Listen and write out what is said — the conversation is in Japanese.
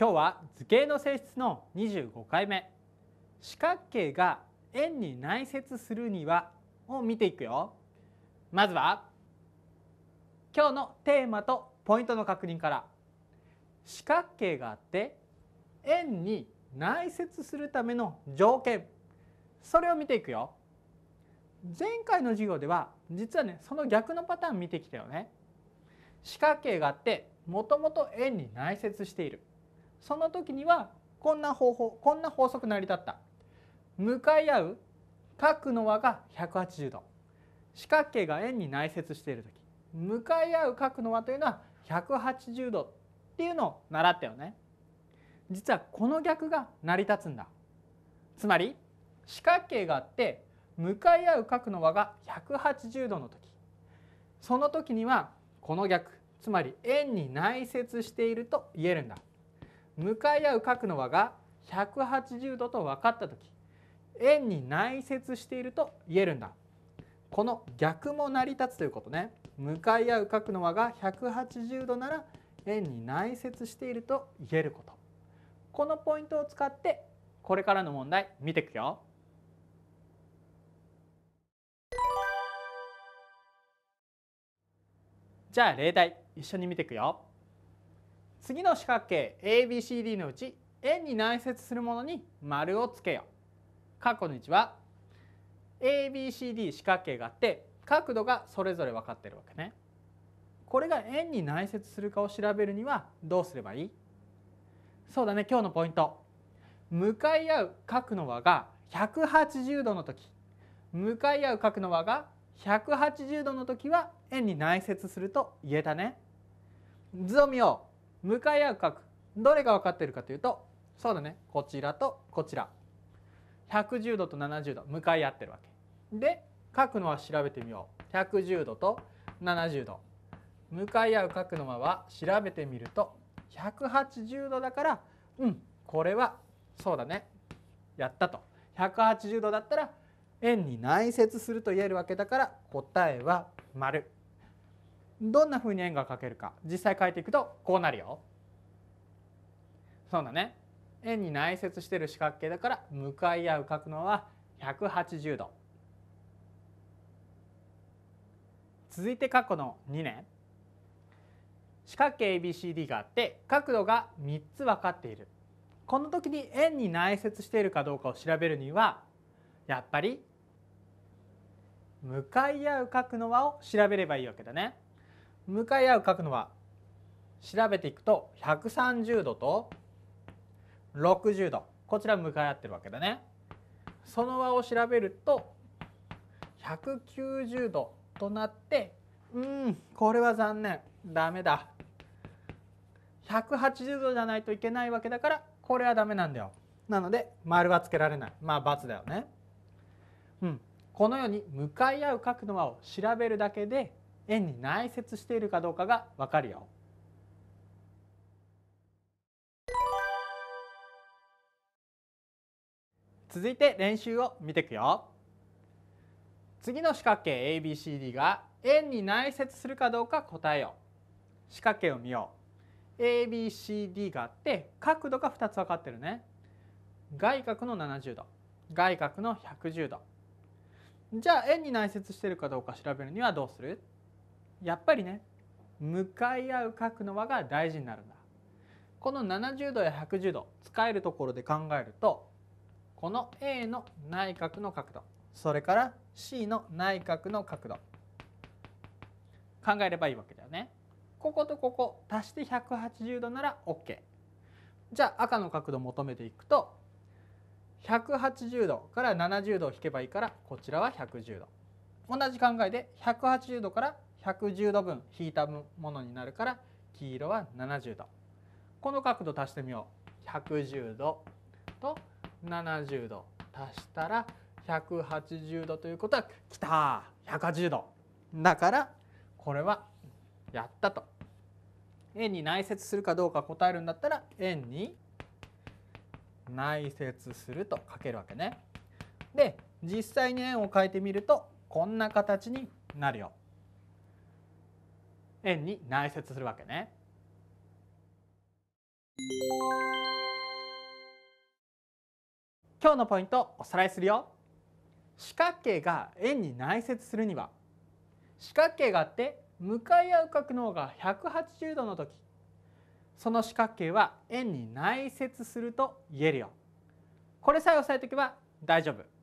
今日は図形の性質の25回目四角形が円に内接するにはを見ていくよまずは今日のテーマとポイントの確認から四角形があって円に内接するための条件それを見ていくよ前回の授業では実はねその逆のパターン見てきたよね四角形があってもともと円に内接しているその時にはこんな方法こんな法則成り立った。向かい合う角の和が180度四角形が円に内接している時向かい合う角の和というのは180度っていうのを習ったよね。実はこの逆が成り立つんだ。つまり四角形があって向かい合う角の和が180度の時その時にはこの逆つまり円に内接していると言えるんだ。向かい合う角の和が180度と分かった時円に内接していると言えるんだこの逆も成り立つということね向かい合う角の和が180度なら円に内接していると言えることこのポイントを使ってこれからの問題見ていくよ。じゃあ例題一緒に見ていくよ。次の四角形 ABCD のうち円に内接するものに丸をつけよう。括弧の位置は ABCD 四角形があって角度がそれぞれ分かっているわけね。これが円に内接するかを調べるにはどうすればいいそうだね今日のポイント。向かい合う角の和が180度の時向かい合う角の和が180度の時は円に内接すると言えたね。図を見よう。向かい合う角どれが分かってるかというとそうだねこちらとこちら110度と70度向かい合ってるわけで書くのは調べてみよう110度と70度向かい合う角のまは調べてみると180度だからうんこれはそうだねやったと180度だったら円に内接すると言えるわけだから答えは丸。どんなふうに円が描けるか実際描いていくとこうなるよ。そうだね円に内接してる四角形だから向かい合う角のは180度。続いて過去の2年四角形 ABCD があって角度が3つ分かっているこの時に円に内接しているかどうかを調べるにはやっぱり向かい合う角の和を調べればいいわけだね。向かい合う角のは調べていくと130度と60度こちら向かい合ってるわけだね。その和を調べると190度となってうんこれは残念ダメだ180度じゃないといけないわけだからこれはダメなんだよなので丸はつけられないまあ×だよね、うん、このように向かい合う角の和を調べるだけで円に内接しているかどうかがわかるよ。続いて練習を見ていくよ。次の四角形 ABCD が円に内接するかどうか答えよう。四角形を見よう。ABCD があって角度が2つ分かってるね。外角の70度外角の110度じゃあ円に内接しているかどうか調べるにはどうするやっぱりね向かい合う角の和が大事になるんだこの70度や110度使えるところで考えるとこの A の内角の角度それから C の内角の角度考えればいいわけだよね。こことここ足して180度なら OK。じゃあ赤の角度求めていくと180度から70度を引けばいいからこちらは110度。同じ考えで180度から110度分引いたものになるから黄色は70度この角度足してみよう110度と70度足したら180度ということはきた180度だからこれはやったと円に内接するかどうか答えるんだったら円に内接すると書けるわけね。で実際に円を書いてみるとこんな形になるよ。円に内接するわけね。今日のポイントおさらいするよ。四角形が円に内接するには四角形があって向かい合う角の方が180度の時その四角形は円に内接すると言えるよ。これさえ押さえておけば大丈夫。